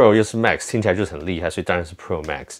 Pro 又是 Max，听起来就很厉害，所以当然是 Pro Max。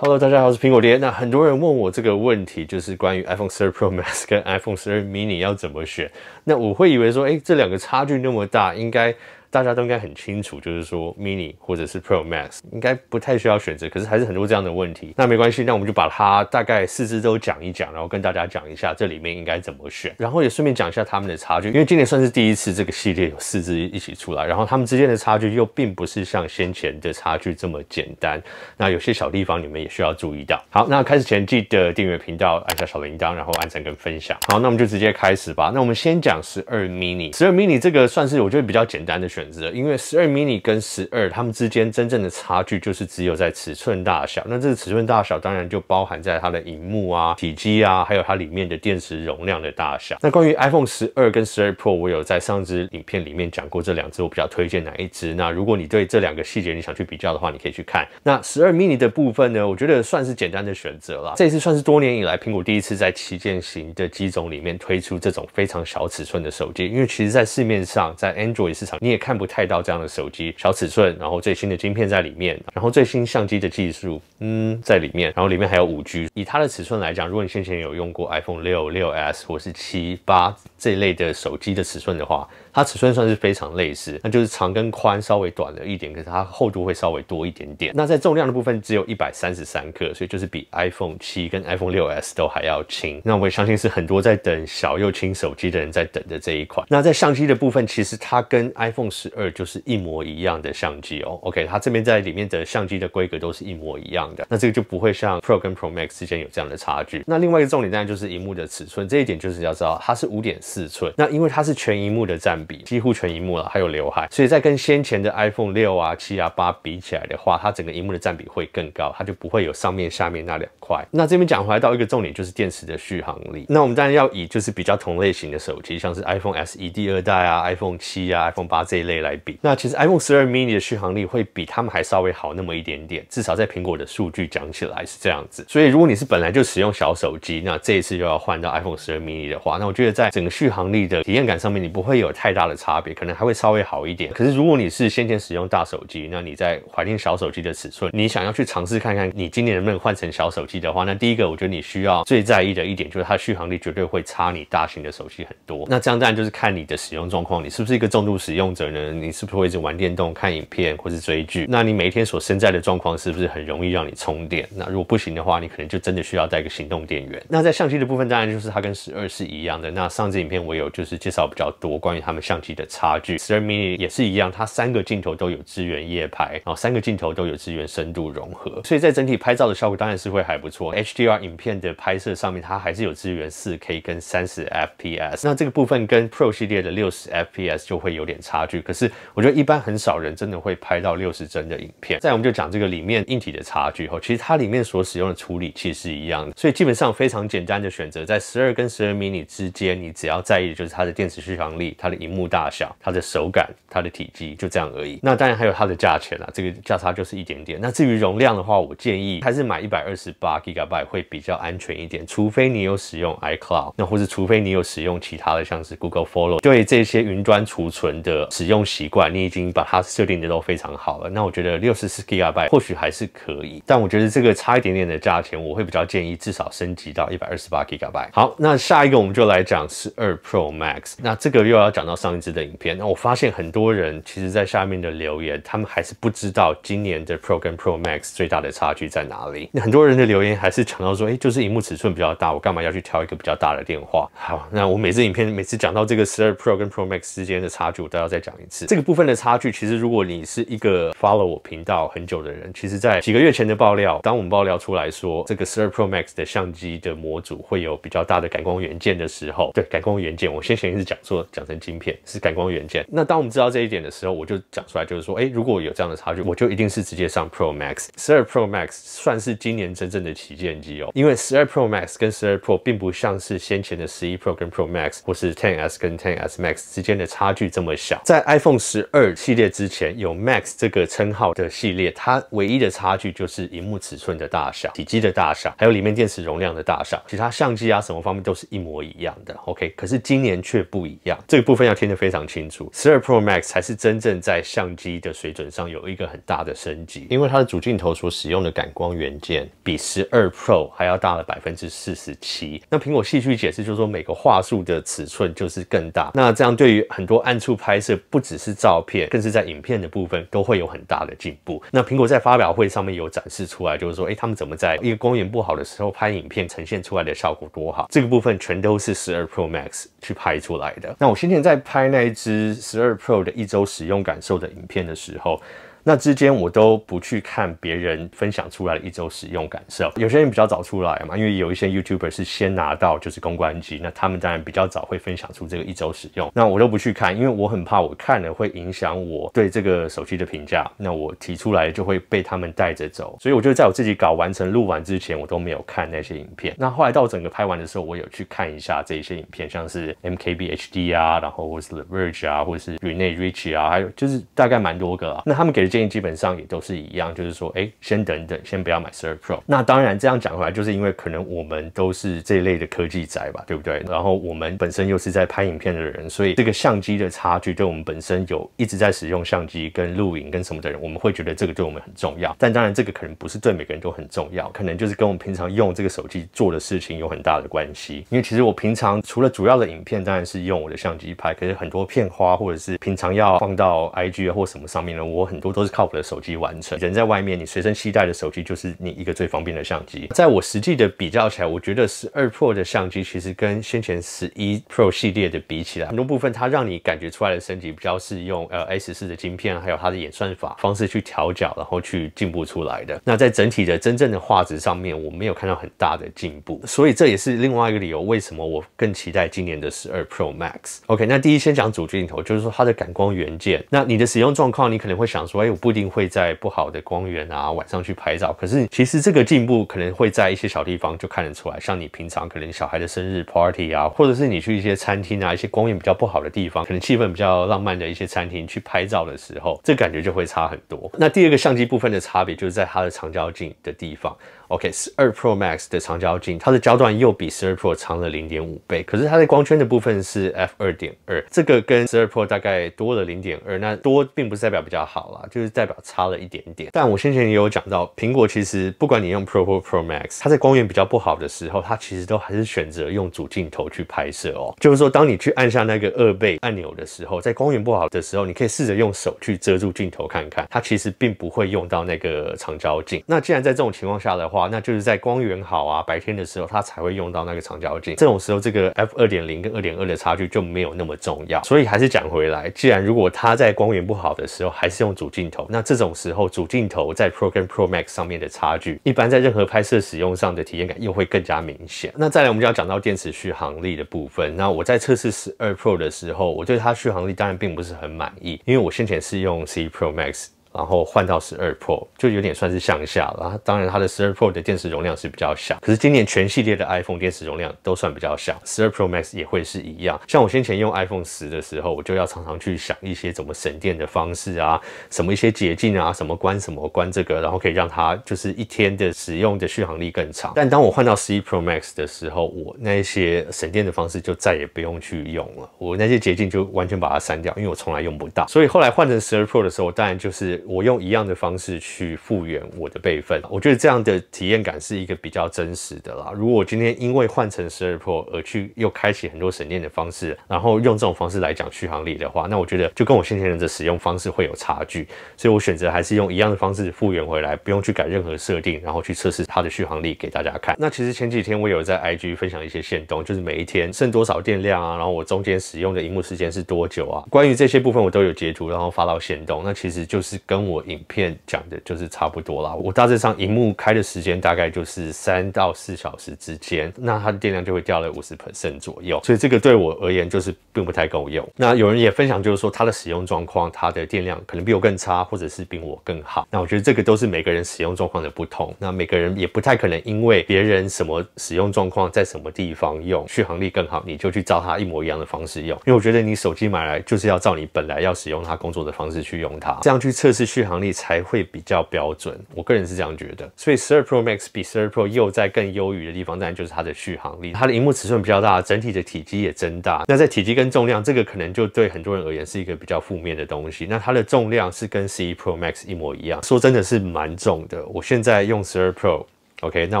Hello，大家好，我是苹果爹。那很多人问我这个问题，就是关于 iPhone 1 2 Pro Max 跟 iPhone 1 2 Mini 要怎么选。那我会以为说，哎，这两个差距那么大，应该。大家都应该很清楚，就是说 Mini 或者是 Pro Max 应该不太需要选择，可是还是很多这样的问题。那没关系，那我们就把它大概四支都讲一讲，然后跟大家讲一下这里面应该怎么选，然后也顺便讲一下它们的差距。因为今年算是第一次这个系列有四支一起出来，然后它们之间的差距又并不是像先前的差距这么简单。那有些小地方你们也需要注意到。好，那开始前记得订阅频道，按下小铃铛，然后按赞跟分享。好，那我们就直接开始吧。那我们先讲十二 Mini，十二 Mini 这个算是我觉得比较简单的。选择，因为十二 mini 跟十二它们之间真正的差距就是只有在尺寸大小，那这个尺寸大小当然就包含在它的荧幕啊、体积啊，还有它里面的电池容量的大小。那关于 iPhone 十二跟十二 Pro，我有在上支影片里面讲过这两支我比较推荐哪一支那如果你对这两个细节你想去比较的话，你可以去看。那十二 mini 的部分呢，我觉得算是简单的选择了，这次算是多年以来苹果第一次在旗舰型的机种里面推出这种非常小尺寸的手机，因为其实在市面上，在 Android 市场你也看。看不太到这样的手机小尺寸，然后最新的晶片在里面，然后最新相机的技术，嗯，在里面，然后里面还有五 G。以它的尺寸来讲，如果你先前有用过 iPhone 六、六 S 或是七八这类的手机的尺寸的话，它尺寸算是非常类似，那就是长跟宽稍微短了一点，可是它厚度会稍微多一点点。那在重量的部分只有一百三十三克，所以就是比 iPhone 七跟 iPhone 六 S 都还要轻。那我也相信是很多在等小又轻手机的人在等的这一款。那在相机的部分，其实它跟 iPhone。十二就是一模一样的相机哦，OK，它这边在里面的相机的规格都是一模一样的，那这个就不会像 Pro 跟 Pro Max 之间有这样的差距。那另外一个重点当然就是屏幕的尺寸，这一点就是要知道它是五点四寸，那因为它是全屏幕的占比，几乎全屏幕了，还有刘海，所以在跟先前的 iPhone 六啊、七啊、八比起来的话，它整个屏幕的占比会更高，它就不会有上面下面那两块。那这边讲回来到一个重点就是电池的续航力，那我们当然要以就是比较同类型的手机，像是 iPhone SE 第二代啊、iPhone 七啊、iPhone 八这。一类来比，那其实 iPhone 十二 mini 的续航力会比他们还稍微好那么一点点，至少在苹果的数据讲起来是这样子。所以如果你是本来就使用小手机，那这一次又要换到 iPhone 十二 mini 的话，那我觉得在整个续航力的体验感上面，你不会有太大的差别，可能还会稍微好一点。可是如果你是先前使用大手机，那你在怀念小手机的尺寸，你想要去尝试看看你今年能不能换成小手机的话，那第一个我觉得你需要最在意的一点就是它续航力绝对会差你大型的手机很多。那这样当然就是看你的使用状况，你是不是一个重度使用者呢？你是不是会一直玩电动、看影片或是追剧？那你每天所身在的状况是不是很容易让你充电？那如果不行的话，你可能就真的需要带个行动电源。那在相机的部分，当然就是它跟十二是一样的。那上次影片我有就是介绍比较多关于他们相机的差距，十二 mini 也是一样，它三个镜头都有支援夜拍，然后三个镜头都有支援深度融合，所以在整体拍照的效果当然是会还不错。HDR 影片的拍摄上面，它还是有支援 4K 跟 30fps，那这个部分跟 Pro 系列的 60fps 就会有点差距。可是我觉得一般很少人真的会拍到六十帧的影片。在我们就讲这个里面硬体的差距后，其实它里面所使用的处理器是一样的，所以基本上非常简单的选择，在十二跟十二 mini 之间，你只要在意的就是它的电池续航力、它的屏幕大小、它的手感、它的体积，就这样而已。那当然还有它的价钱啦，这个价差就是一点点。那至于容量的话，我建议还是买一百二十八 gigabyte 会比较安全一点，除非你有使用 iCloud，那或是除非你有使用其他的像是 Google p h o t o 对这些云端储存的使用。用习惯，你已经把它设定的都非常好了。那我觉得六十四 GB 或许还是可以，但我觉得这个差一点点的价钱，我会比较建议至少升级到一百二十八 GB。好，那下一个我们就来讲十二 Pro Max。那这个又要讲到上一支的影片。那我发现很多人其实，在下面的留言，他们还是不知道今年的 Pro 跟 Pro Max 最大的差距在哪里。那很多人的留言还是强调说，哎，就是荧幕尺寸比较大，我干嘛要去挑一个比较大的电话？好，那我每次影片每次讲到这个十二 Pro 跟 Pro Max 之间的差距，我都要再讲一。这个部分的差距，其实如果你是一个 follow 我频道很久的人，其实，在几个月前的爆料，当我们爆料出来说这个十二 Pro Max 的相机的模组会有比较大的感光元件的时候，对感光元件，我先前一直讲说讲成晶片是感光元件。那当我们知道这一点的时候，我就讲出来，就是说，哎，如果有这样的差距，我就一定是直接上 Pro Max。十二 Pro Max 算是今年真正的旗舰机哦，因为十二 Pro Max 跟十二 Pro 并不像是先前的十一 Pro 跟 Pro Max，或是 Ten S 跟 Ten S Max 之间的差距这么小，在。iPhone 十二系列之前有 Max 这个称号的系列，它唯一的差距就是荧幕尺寸的大小、体积的大小，还有里面电池容量的大小，其他相机啊什么方面都是一模一样的。OK，可是今年却不一样，这个部分要听得非常清楚。十二 Pro Max 才是真正在相机的水准上有一个很大的升级，因为它的主镜头所使用的感光元件比十二 Pro 还要大了百分之四十七。那苹果戏剧解释，就是说每个画素的尺寸就是更大，那这样对于很多暗处拍摄不不只是照片，更是在影片的部分都会有很大的进步。那苹果在发表会上面有展示出来，就是说，哎，他们怎么在一个光源不好的时候拍影片，呈现出来的效果多好？这个部分全都是十二 Pro Max 去拍出来的。那我先前在拍那一支十二 Pro 的一周使用感受的影片的时候。那之间我都不去看别人分享出来的一周使用感受，有些人比较早出来嘛，因为有一些 YouTuber 是先拿到就是公关机，那他们当然比较早会分享出这个一周使用，那我都不去看，因为我很怕我看了会影响我对这个手机的评价，那我提出来就会被他们带着走，所以我觉得在我自己搞完成录完之前，我都没有看那些影片。那后来到整个拍完的时候，我有去看一下这一些影片，像是 MKBHD 啊，然后或是 l e v e r g e 啊，或是 Renee Rich 啊，还有就是大概蛮多个，啊。那他们给。建议基本上也都是一样，就是说，哎，先等等，先不要买二 Pro。那当然，这样讲回来，就是因为可能我们都是这一类的科技宅吧，对不对？然后我们本身又是在拍影片的人，所以这个相机的差距对我们本身有一直在使用相机跟录影跟什么的人，我们会觉得这个对我们很重要。但当然，这个可能不是对每个人都很重要，可能就是跟我们平常用这个手机做的事情有很大的关系。因为其实我平常除了主要的影片当然是用我的相机拍，可是很多片花或者是平常要放到 IG 或什么上面呢，我很多。都是靠谱的手机完成。人在外面，你随身携带的手机就是你一个最方便的相机。在我实际的比较起来，我觉得十二 Pro 的相机其实跟先前十一 Pro 系列的比起来，很多部分它让你感觉出来的升级，比较是用呃 S 四的晶片，还有它的演算法方式去调角，然后去进步出来的。那在整体的真正的画质上面，我没有看到很大的进步。所以这也是另外一个理由，为什么我更期待今年的十二 Pro Max。OK，那第一先讲主镜头，就是说它的感光元件。那你的使用状况，你可能会想说，哎。我不一定会在不好的光源啊，晚上去拍照。可是其实这个进步可能会在一些小地方就看得出来，像你平常可能小孩的生日 party 啊，或者是你去一些餐厅啊，一些光源比较不好的地方，可能气氛比较浪漫的一些餐厅去拍照的时候，这感觉就会差很多。那第二个相机部分的差别就是在它的长焦镜的地方。OK，十二 Pro Max 的长焦镜，它的焦段又比十二 Pro 长了零点五倍，可是它的光圈的部分是 f 二点二，这个跟十二 Pro 大概多了零点二，那多并不是代表比较好啦。就就是代表差了一点点，但我先前也有讲到，苹果其实不管你用 Pro、Pro Max，它在光源比较不好的时候，它其实都还是选择用主镜头去拍摄哦。就是说，当你去按下那个二倍按钮的时候，在光源不好的时候，你可以试着用手去遮住镜头看看，它其实并不会用到那个长焦镜。那既然在这种情况下的话，那就是在光源好啊白天的时候，它才会用到那个长焦镜。这种时候，这个 f 二点零跟二点二的差距就没有那么重要。所以还是讲回来，既然如果它在光源不好的时候还是用主镜，那这种时候，主镜头在 Pro 跟 Pro Max 上面的差距，一般在任何拍摄使用上的体验感又会更加明显。那再来，我们就要讲到电池续航力的部分。那我在测试十二 Pro 的时候，我对它续航力当然并不是很满意，因为我先前是用十一 Pro Max。然后换到十二 Pro 就有点算是向下了。当然，它的十二 Pro 的电池容量是比较小，可是今年全系列的 iPhone 电池容量都算比较小，十二 Pro Max 也会是一样。像我先前用 iPhone 十的时候，我就要常常去想一些怎么省电的方式啊，什么一些捷径啊，什么关什么关这个，然后可以让它就是一天的使用的续航力更长。但当我换到十一 Pro Max 的时候，我那些省电的方式就再也不用去用了，我那些捷径就完全把它删掉，因为我从来用不到。所以后来换成十二 Pro 的时候，当然就是。我用一样的方式去复原我的备份，我觉得这样的体验感是一个比较真实的啦。如果我今天因为换成十二 Pro 而去又开启很多省电的方式，然后用这种方式来讲续航力的话，那我觉得就跟我先前的使用方式会有差距。所以我选择还是用一样的方式复原回来，不用去改任何设定，然后去测试它的续航力给大家看。那其实前几天我有在 IG 分享一些线动，就是每一天剩多少电量啊，然后我中间使用的荧幕时间是多久啊。关于这些部分我都有截图，然后发到线动。那其实就是。跟我影片讲的就是差不多啦。我大致上荧幕开的时间大概就是三到四小时之间，那它的电量就会掉了五十 percent 左右，所以这个对我而言就是并不太够用。那有人也分享，就是说它的使用状况，它的电量可能比我更差，或者是比我更好。那我觉得这个都是每个人使用状况的不同。那每个人也不太可能因为别人什么使用状况，在什么地方用续航力更好，你就去照它一模一样的方式用。因为我觉得你手机买来就是要照你本来要使用它工作的方式去用它，这样去测试。是续航力才会比较标准，我个人是这样觉得。所以十二 Pro Max 比十二 Pro 又在更优于的地方，当然就是它的续航力。它的屏幕尺寸比较大，整体的体积也增大。那在体积跟重量，这个可能就对很多人而言是一个比较负面的东西。那它的重量是跟十一 Pro Max 一模一样，说真的是蛮重的。我现在用十二 Pro。OK，那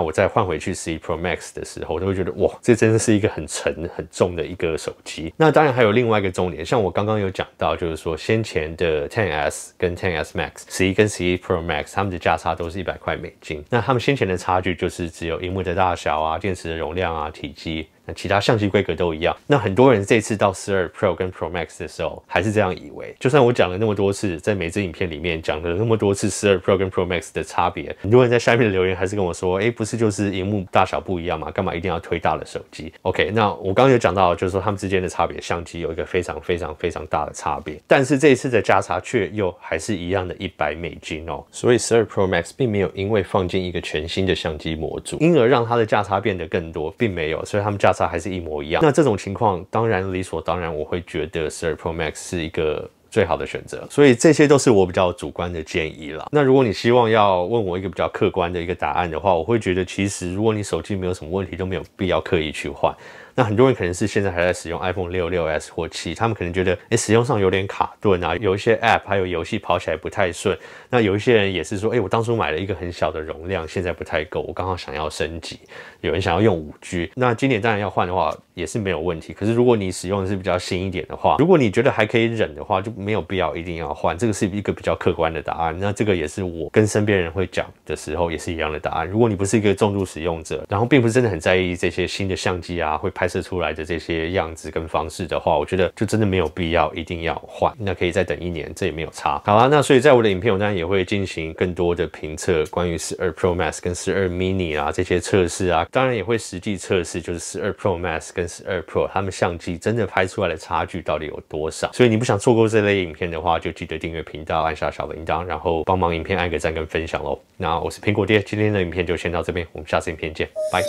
我再换回去十一 Pro Max 的时候，我都会觉得哇，这真的是一个很沉很重的一个手机。那当然还有另外一个重点，像我刚刚有讲到，就是说先前的 10S 跟 10S Max，十一跟十一 Pro Max，它们的价差都是一百块美金。那它们先前的差距就是只有屏幕的大小啊、电池的容量啊、体积。其他相机规格都一样。那很多人这次到十二 Pro 跟 Pro Max 的时候，还是这样以为。就算我讲了那么多次，在每支影片里面讲了那么多次十二 Pro 跟 Pro Max 的差别，很多人在下面的留言还是跟我说：“哎，不是就是屏幕大小不一样吗？干嘛一定要推大的手机？” OK，那我刚刚有讲到，就是说它们之间的差别，相机有一个非常非常非常大的差别。但是这一次的价差却又还是一样的一百美金哦。所以十二 Pro Max 并没有因为放进一个全新的相机模组，因而让它的价差变得更多，并没有。所以它们价差。还是一模一样，那这种情况当然理所当然，我会觉得十二 p Pro Max 是一个最好的选择，所以这些都是我比较主观的建议了。那如果你希望要问我一个比较客观的一个答案的话，我会觉得其实如果你手机没有什么问题，都没有必要刻意去换。那很多人可能是现在还在使用 iPhone 六、六 S 或七，他们可能觉得哎使用上有点卡顿啊，有一些 App 还有游戏跑起来不太顺。那有一些人也是说，哎我当初买了一个很小的容量，现在不太够，我刚好想要升级。有人想要用五 G，那今年当然要换的话也是没有问题。可是如果你使用的是比较新一点的话，如果你觉得还可以忍的话，就没有必要一定要换。这个是一个比较客观的答案。那这个也是我跟身边人会讲的时候也是一样的答案。如果你不是一个重度使用者，然后并不是真的很在意这些新的相机啊会拍。设出来的这些样子跟方式的话，我觉得就真的没有必要一定要换，那可以再等一年，这也没有差。好啦，那所以在我的影片，我当然也会进行更多的评测，关于十二 Pro Max 跟十二 Mini 啊这些测试啊，当然也会实际测试，就是十二 Pro Max 跟十二 Pro 它们相机真的拍出来的差距到底有多少。所以你不想错过这类影片的话，就记得订阅频道，按下小铃铛，然后帮忙影片按个赞跟分享哦。那我是苹果爹，今天的影片就先到这边，我们下次影片见，拜。